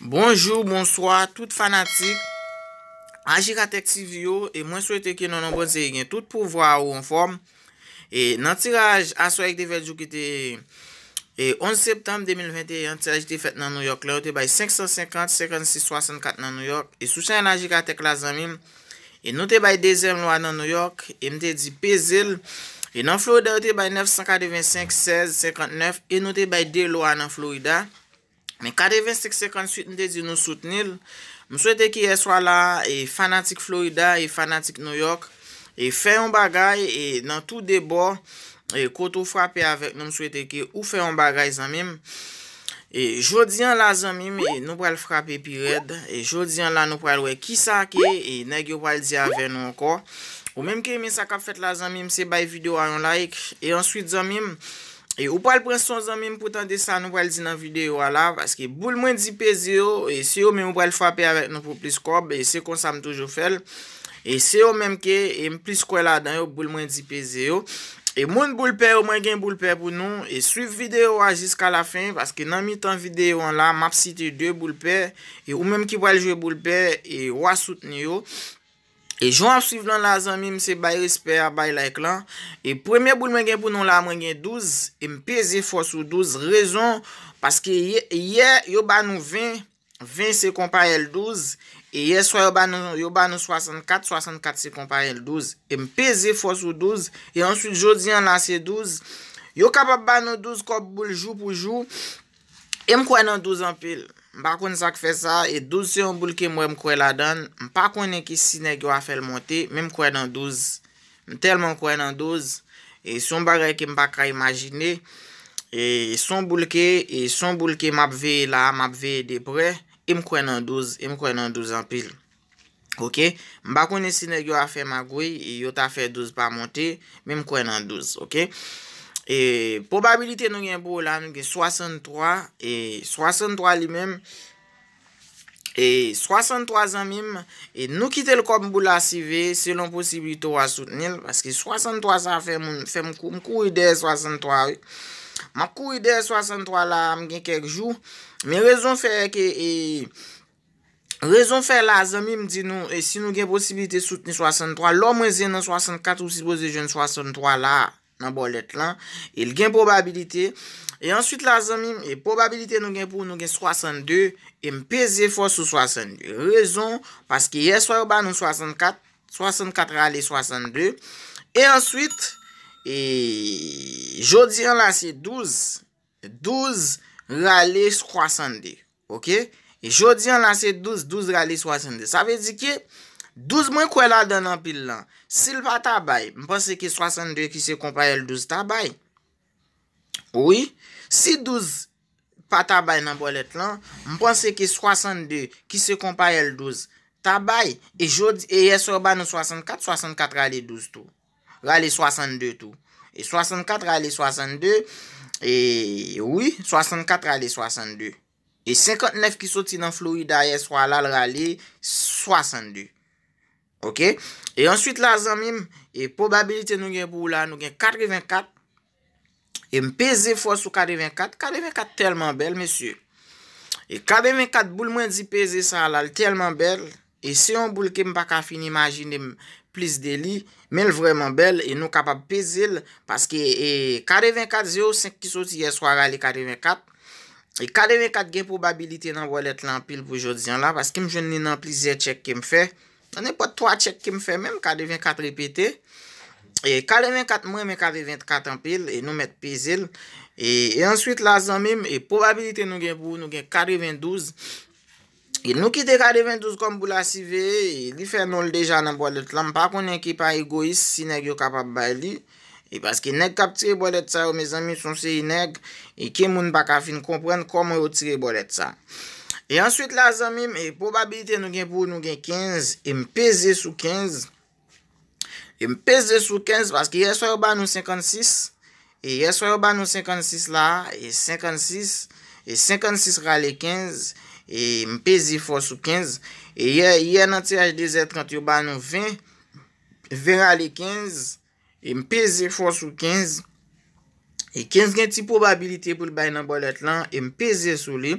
Bonjou, bonsoi, tout fanatik, Ajika Tech TV yo, e mwen sou ete ki nan anbonze non, yon tout pouvwa ou anform. E nan tiraj aswa ek de veljou ki te 11 septem 2021, tiraj te fet nan New York le, ote bay 550, 56, 64 nan New York. E sou chen an Ajika Tech la zanmim, e note bay dezem lo anan New York, e mte di pezil, e nan Florida ote bay 945, 16, 59, e note bay de lo anan Florida. Men kade 25-58 n de di nou soutenil, m souwete ki e swa la e fanatik Florida e fanatik New York e fe yon bagay e nan tou debor e koto frapi avek nou m souwete ki ou fe yon bagay zanmim. E jodi an la zanmim e nou pral frapi pi red, e jodi an la nou pral we kisa ake e neg yo pral di avek nou anko. Ou menm ki e men sakap fet la zanmim se bay video a yon like. E answit zanmim... E ou pal pres son zan mim pou tante san nou pal di nan videyo wala Vaske boule mwen 10p0 E se yo mwen ou pal fapè avèk nou pou plis kor Beye se kon sa m toujou fel E se yo mwen ke e m plis kor la dan yo boule mwen 10p0 E moun boule pè ou mwen gen boule pè pou nou E suiv videyo wala jiska la fin Vaske nan mi tan videyo wala map site 2 boule pè E ou mwen ki wale jwe boule pè E wala souten yo E joun ansuiv lan la zan mi mse baye resper, baye la ek lan. E premye boul men gen pou nou la men gen 12, e mpeze fos ou 12. Rezon, paske ye yo ban nou 20, 20 se kompare el 12. E ye swa yo ban nou 64, 64 se kompare el 12. E mpeze fos ou 12. E ansuid joun diyan lan se 12. Yo kapap ban nou 12 kop boul jou pou jou. E mkwen nan 12 an pil. Mba konen sak fe sa, e 12 se yon boulke mwen mkwen la dan, mba konen ki sine gyo a fel monte, mwen mkwen an 12. M telman mkwen an 12, e son bagay ki m baka imagine, e son boulke, e son boulke map ve la, map ve depre, mkwen an 12, e mkwen an 12 an pil. Ok, mba konen sine gyo a fel magwe, e yo ta fel 12 pa monte, mwen mkwen an 12, ok? E, probabilite nou gen bo la, nou gen 63, e 63 li men, e 63 zanmim, e nou kite l kom pou la sive, selon posibilite ou a soutenil, paske 63 sa fe m kou ide 63, ma kou ide 63 la, m gen kek jou, me rezon fe, e, rezon fe la, zanmim, di nou, e si nou gen posibilite soutenil 63, lomwezen 64 ou si bo ze gen 63 la, Nan bolet lan, il gen probabilite, e answit la zanmim, e probabilite nou gen pou, nou gen 62, e mpeze fos sou 62, rezon, paske yeswa ou ba nou 64, 64 rale 62, e answit, e jodi an la se 12, 12 rale 62, ok, e jodi an la se 12, 12 rale 62, sa ve di ki, 12 mwen kwe la dan an pil lan. Sil pa tabay, mponse ki 62 ki se kompa el 12 tabay. Ouwi, si 12 pa tabay nan bolet lan, mponse ki 62 ki se kompa el 12 tabay. E jodi, e ye sorba nan 64, 64 rale 12 tou. Rale 62 tou. E 64 rale 62, e ouwi, 64 rale 62. E 59 ki soti nan florida ye swa lal rale 62. E answit la zan mim, e probabilite nou gen bou la nou gen 44, e m peze fwa sou 44, 44 telman bel mesye. E 44 bou l mwen di peze sa lal telman bel, e se yon bou l kem baka fin imagine plis de li, men l vreman bel, e nou kapab peze l, paske e 44 05 ki soti ye swa gale 44, e 44 gen probabilite nan vo let lan pil pou jodian la, paske m jen li nan plizye tchek kem fek. Anè e pot 3 chek ki m fè mèm, 44 repete, 44 mwen mèm 44 anpil, e nou mèt pizil, e, e answit la zan mèm, e pobabilite nou gen bou, nou gen 42, e nou ki de 42 konm bou la sivè, li fè nol deja nan bolet la, m pa konnen ki pa egoist si neg yo kapap bay li, e paski neg kap tire bolet sa yo, mè zan mèm son se yi neg, e ke moun baka fin kompwèn koman yo tire bolet sa. E answete la zan mim, e probabilite nou gen pou nou gen 15, e m pezi sou 15. E m pezi sou 15, paske ye swa yo ba nou 56, e ye swa yo ba nou 56 la, e 56, e 56 rale 15, e m pezi fosou 15. E ye nante HDZ 30 yo ba nou 20, ve rale 15, e m pezi fosou 15. E 15 gen ti probabilite pou l bay nan bolet lan. E m peze sou li.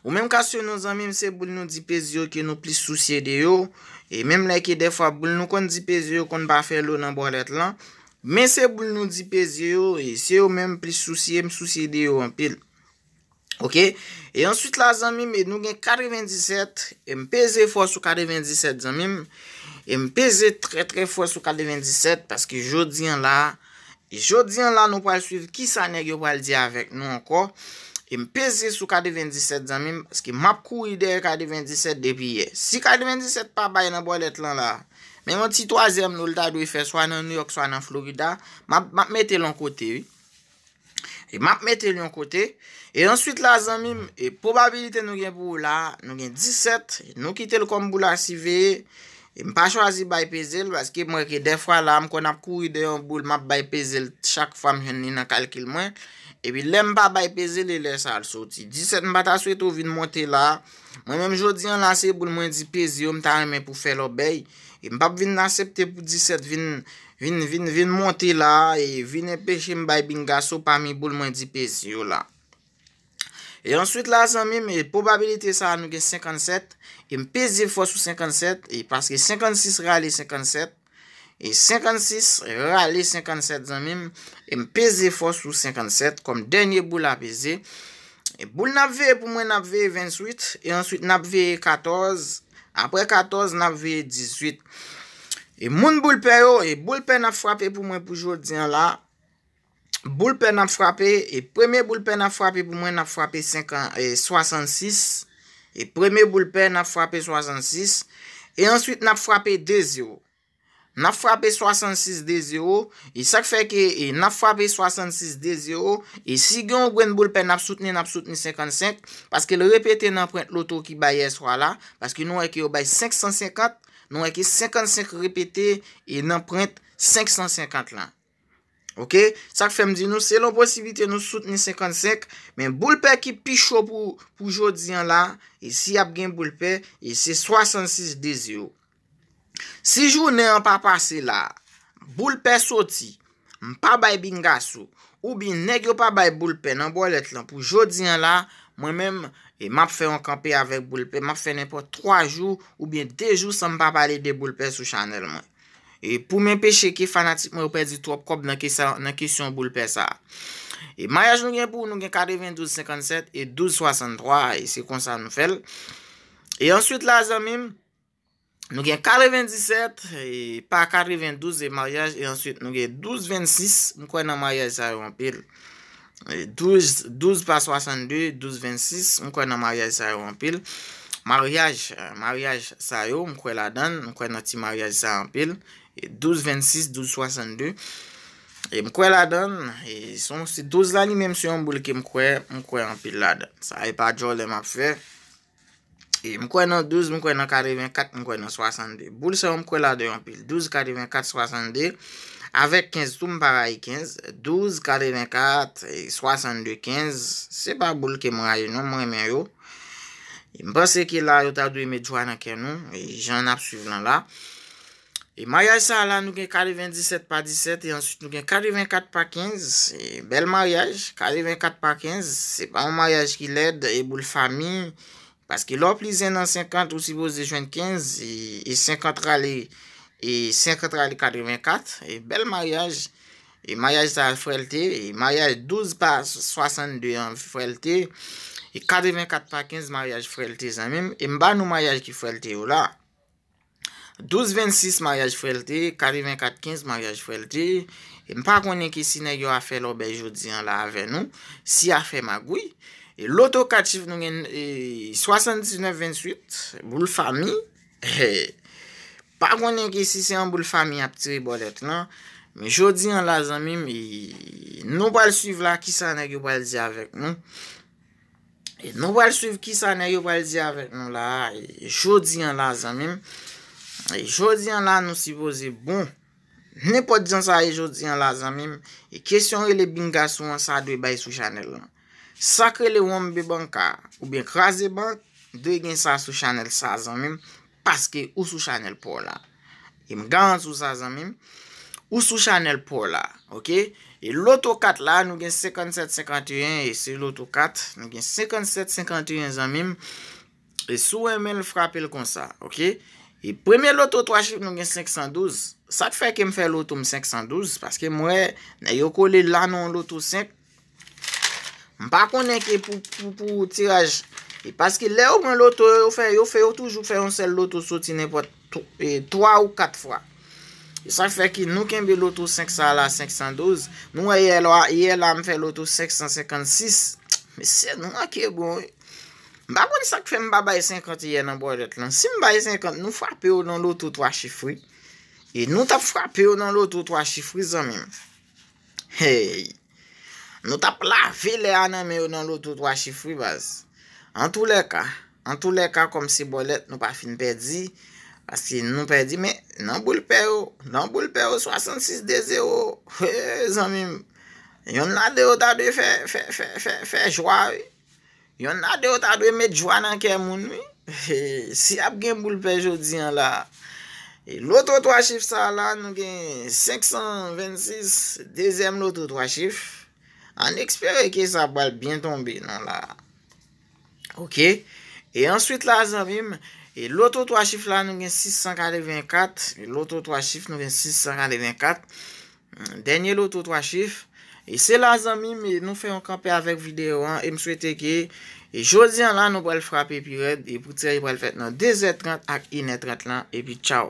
Ou menm kase yo nan zanmim se boul nou di peze yo ke nou plis souciye de yo. E menm la ki defa boul nou kon di peze yo kon ba fe lo nan bolet lan. Menm se boul nou di peze yo. E se yo menm plis souciye m souciye de yo an pil. Ok. E answit la zanmim e nou gen 47. E m peze fos sou 47 zanmim. E m peze tre tre fos sou 47. Paske jodi an la. E jodi an la nou pal suivi ki sa neg yo pal di avek nou anko. E m pesi sou kade 27 zanmim. Ski map kou ide kade 27 depi ye. Si kade 27 pa bay nan bo let lan la. Men yon ti 3em nou lta dwi fe swa nan New York swa nan Florida. Map mette l yon kote. E map mette l yon kote. E answit la zanmim. E probabilite nou gen pou la. Nou gen 17. Nou kite l kom pou la si veye. E mi pa chwazi bay pezel, wazki mwen ke defwa la, mwen kon ap kou ide yon boul map bay pezel chak fam jen li nan kalkil mwen, e pi lem pa bay pezel e lè sa al soti, 17 mbata sou eto vin monte la, mwen mèm jodi yon lansè boul mwen di peze yo mta remè pou fè lo bey, e mbap vin nasepte pou 17 vin monte la, e vin e peche mbay bin gaso pami boul mwen di peze yo la. E answit la zanmim, e probabilite sa anou gen 57, e m peze fos sou 57, e paske 56 rale 57, e 56 rale 57 zanmim, e m peze fos sou 57, kom denye bou la peze. E bou nabve, pou mwen nabve 28, e answit nabve 14, apre 14 nabve 18. E moun bou lper yo, e bou lper na frape pou mwen pou jodien la. Boulpe nan frapè, e preme boulpe nan frapè pou mwen nan frapè 66, e preme boulpe nan frapè 66, e answit nan frapè 2-0. Nan frapè 66-2-0, e sak fèk e nan frapè 66-2-0, e sigyon gwen boulpe nan soutenè nan soutenè 55, paske le repete nan prente loto ki baye swa la, paske nou eke yo baye 55, nou eke 55 repete, e nan prente 550 la. Ok, sak fèm di nou, se lon posibite nou sout ni 55, men boulpe ki pi chou pou jou diyan la, e si ap gen boulpe, e se 66 de 0. Si jou ne an pa pase la, boulpe soti, mpa bay bingasou, ou bin negyo pa bay boulpe nan bo let lan pou jou diyan la, mwen men, e map fè an kampe avèk boulpe, map fè nepo 3 jou, ou bin 2 jou se mpa pale de boulpe sou chanel mwen. E pou mwen peche ki fanatik mwen ou pedi 3 kop nan kesyon boulpe sa. E mayaj nou gen pou, nou gen 42, 57, e 12, 63, e se kon sa nou fel. E answit la zan mim, nou gen 42, 17, e pa 42, 12, e mayaj, e answit nou gen 12, 26, mwen kwen nan mayaj sa yo anpil. 12, 12 pa 62, 12, 26, mwen kwen nan mayaj sa yo anpil. Mayaj, mayaj sa yo, mwen kwen la dan, mwen kwen nati mayaj sa yo anpil. 12, 26, 12, 62 E mkwe la don E son si 12 lani menm se yon boul ke mkwe Mkwe anpil la don Sa e pa jol de map fe E mkwe nan 12, mkwe nan 44, mkwe nan 62 Boul se yon mkwe la don anpil 12, 44, 62 Avek 15, tou m para yi 15 12, 44, 72, 15 Se pa boul ke mwa yon nan mwen men yo e, Mba se ke la yon ta dou yon medjwa nan ken nou E jan ap suiv nan la E mayaj sa la nou gen kade 27 pa 17, e ansout nou gen kade 24 pa 15, e bel mayaj, kade 24 pa 15, se pa ou mayaj ki led, e bou l fami, paske lop li zen an 50, ou si bo ze jwen 15, e 50 rale, e 50 rale kade 24, e bel mayaj, e mayaj sa frelte, e mayaj 12 pa 62 frelte, e kade 24 pa 15 mayaj frelte zanmim, e mba nou mayaj ki frelte ou oh la, 12-26 ma yaj fwelte, 44-15 ma yaj fwelte, e mpa konen ki si negyo afe lò be jodi an la ave nou, si afe magwi, e loto katif nou gen 79-28, boul fami, e mpa konen ki si se an boul fami ap tiri bolet nan, me jodi an la zanmim, e nou bal suv la ki sa negyo bal di avek nou, e nou bal suv ki sa negyo bal di avek nou la, e jodi an la zanmim, E jodian la nou si voze bon, ne po diyan sa e jodian la zanmim, e kesyon e le binga sou an sa dwe bay sou chanel an. Sakre le wam be banka, ou ben krasi bank, dwe gen sa sou chanel sa zanmim, paske ou sou chanel pou la. E m garan sou sa zanmim, ou sou chanel pou la, ok? E loto kat la nou gen 57-51, e se loto kat nou gen 57-51 zanmim, e sou emen frapel kon sa, ok? I e preme loto 3 chip nou gen 512, sa te fe ke m fe loto m 512, paske mwen yo kole lanon loto 5, m pa konenke pou tiraj. E paske le ou mwen loto yo fe, yo fe yo toujou fe yon sel loto soti nepot 3 e, ou 4 fwa. E sa te fe ki nou kembe loto 500 la 512, nou e ye e, la m fe loto 556, me se nou a ke bon e. Mba kon sa ki fe mba baye 50 ye nan bolet lan. Si mba baye 50, nou fwape yo nan loutou 3 chifri. E nou tap fwape yo nan loutou 3 chifri, zanmim. Hey! Nou tap la, ve le ananme yo nan loutou 3 chifri, baz. An tou le ka. An tou le ka, kom si bolet nou pa fin pe di. Paske nou pe di, me, nan boulpe yo. Nan boulpe yo, 66 de 0. Hey, zanmim. Yon la deyo ta dey fe, fe, fe, fe, fe jwa, wey. Yon na de ou ta dwe met jwa nan ke moun mi. Si ap gen bou l pe jodi an la. E loto 3 chif sa la nou gen 526. Dezem loto 3 chif. An ekspere ke sa bal bin tombe nan la. Ok. E answit la zanvim. E loto 3 chif la nou gen 644. E loto 3 chif nou gen 654. Denye loto 3 chif. E se la zami, me nou feyon kampe avek video an, e mswe teke, e jodi an la nou brel frap e pi red, e pou tere brel fet nan dezet rent ak inet rent lan, e pi chow.